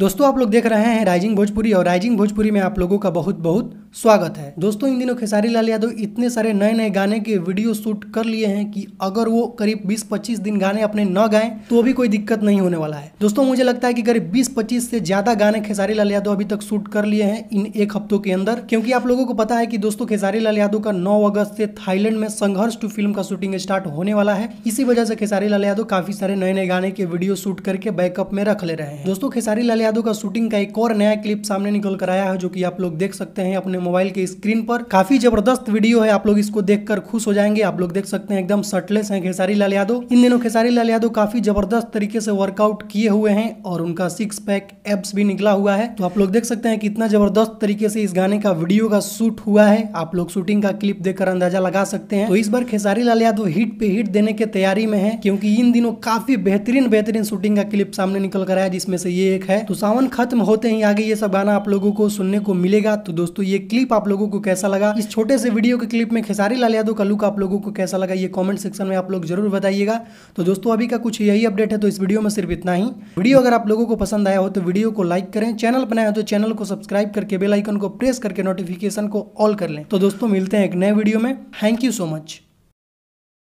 दोस्तों आप लोग देख रहे हैं राइजिंग भोजपुरी और राइजिंग भोजपुरी में आप लोगों का बहुत बहुत स्वागत है दोस्तों इन दिनों खेसारी लाल यादव इतने सारे नए नए गाने के वीडियो शूट कर लिए हैं कि अगर वो करीब 20-25 दिन गाने अपने न गाए तो भी कोई दिक्कत नहीं होने वाला है दोस्तों मुझे लगता है कि करीब 20-25 से ज्यादा गाने खेसारी लाल यादव अभी तक शूट कर लिए हैं इन एक हफ्तों के अंदर क्योंकि आप लोगों को पता है की दोस्तों खेसारी लाल यादव का नौ अगस्त से थाईलैंड में संघर्ष टू फिल्म का शूटिंग स्टार्ट होने वाला है इसी वजह से खेसारी लाल यादव काफी सारे नए नए गाने के वीडियो शूट करके बैकअप में रख ले रहे हैं दोस्तों खेसारी लाल यादव का शूटिंग का एक और नया क्लिप सामने निकल कर आया है जो की आप लोग देख सकते हैं अपने मोबाइल के स्क्रीन पर काफी जबरदस्त वीडियो है आप लोग इसको देखकर खुश हो जाएंगे आप लोग देख सकते हैं एकदम सटलेस हैं खेसारी लाल यादव इन दिनों खेसारी लाल यादव काफी जबरदस्त तरीके से वर्कआउट किए हुए हैं और उनका सिक्स पैक एप्स भी निकला हुआ है तो आप लोग देख सकते हैं कितना जबरदस्त तरीके से इस गाने का वीडियो का शूट हुआ है आप लोग शूटिंग का क्लिप देखकर अंदाजा लगा सकते हैं तो इस बार खेसारी लाल यादव हिट पे हिट देने की तैयारी में है क्योंकि इन दिनों काफी बेहतरीन बेहतरीन शूटिंग का क्लिप सामने निकल कर आया जिसमें से ये एक है तो सावन खत्म होते ही आगे ये सब गाना आप लोगों को सुनने को मिलेगा तो दोस्तों ये क्लिप आप लोगों को कैसा लगा इस छोटे से वीडियो के क्लिप में खेसारी लाल यादव का लुक आप लोगों को कैसा लगा ये कॉमेंट सेक्शन में आप लोग जरूर बताइएगा तो दोस्तों अभी का कुछ यही अपडेट है तो इस वीडियो में सिर्फ इतना ही वीडियो अगर आप लोगों को पसंद आया हो तो वीडियो को लाइक करें चैनल बनाया तो चैनल को सब्सक्राइब करके बेलाइकन को प्रेस करके नोटिफिकेशन को ऑल कर लें तो दोस्तों मिलते हैं एक नए वीडियो में थैंक यू सो मच